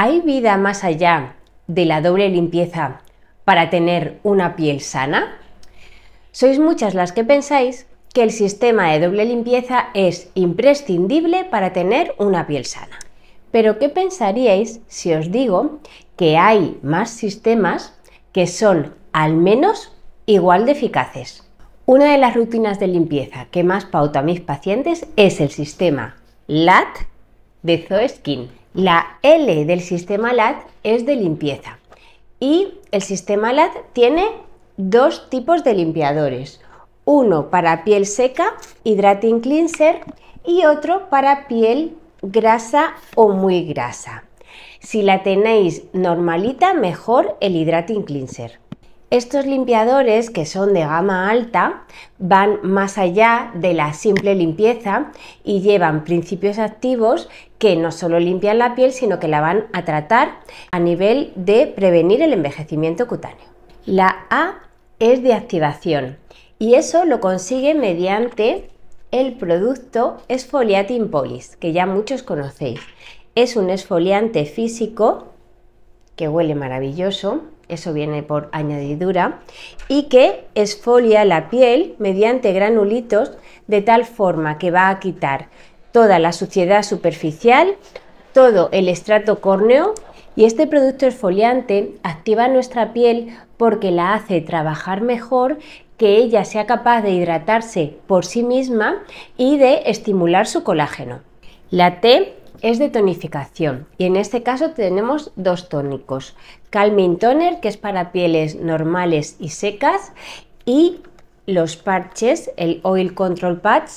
¿Hay vida más allá de la doble limpieza para tener una piel sana? Sois muchas las que pensáis que el sistema de doble limpieza es imprescindible para tener una piel sana. Pero ¿qué pensaríais si os digo que hay más sistemas que son al menos igual de eficaces? Una de las rutinas de limpieza que más pauta a mis pacientes es el sistema LAT de Skin. La L del sistema LAT es de limpieza y el sistema LAT tiene dos tipos de limpiadores. Uno para piel seca, Hydrating Cleanser, y otro para piel grasa o muy grasa. Si la tenéis normalita, mejor el Hydrating Cleanser. Estos limpiadores que son de gama alta van más allá de la simple limpieza y llevan principios activos que no solo limpian la piel, sino que la van a tratar a nivel de prevenir el envejecimiento cutáneo. La A es de activación y eso lo consigue mediante el producto esfoliatinpolis, Polis, que ya muchos conocéis. Es un esfoliante físico que huele maravilloso eso viene por añadidura, y que esfolia la piel mediante granulitos de tal forma que va a quitar toda la suciedad superficial, todo el estrato córneo y este producto esfoliante activa nuestra piel porque la hace trabajar mejor que ella sea capaz de hidratarse por sí misma y de estimular su colágeno. La T es de tonificación y en este caso tenemos dos tónicos, Calming Toner que es para pieles normales y secas y los parches, el Oil Control Patch,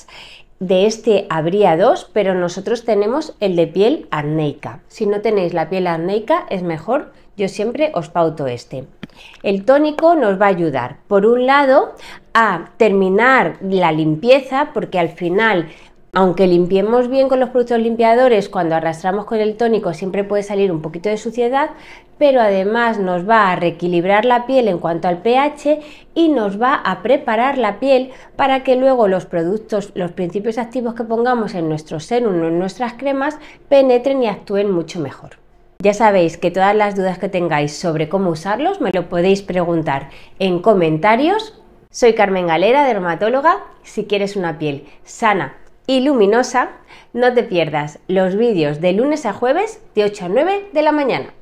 de este habría dos, pero nosotros tenemos el de piel arneica. Si no tenéis la piel arneica es mejor, yo siempre os pauto este. El tónico nos va a ayudar, por un lado, a terminar la limpieza, porque al final aunque limpiemos bien con los productos limpiadores, cuando arrastramos con el tónico siempre puede salir un poquito de suciedad, pero además nos va a reequilibrar la piel en cuanto al pH y nos va a preparar la piel para que luego los productos, los principios activos que pongamos en nuestro seno o en nuestras cremas penetren y actúen mucho mejor. Ya sabéis que todas las dudas que tengáis sobre cómo usarlos me lo podéis preguntar en comentarios. Soy Carmen Galera, dermatóloga. Si quieres una piel sana, y luminosa, no te pierdas los vídeos de lunes a jueves de 8 a 9 de la mañana.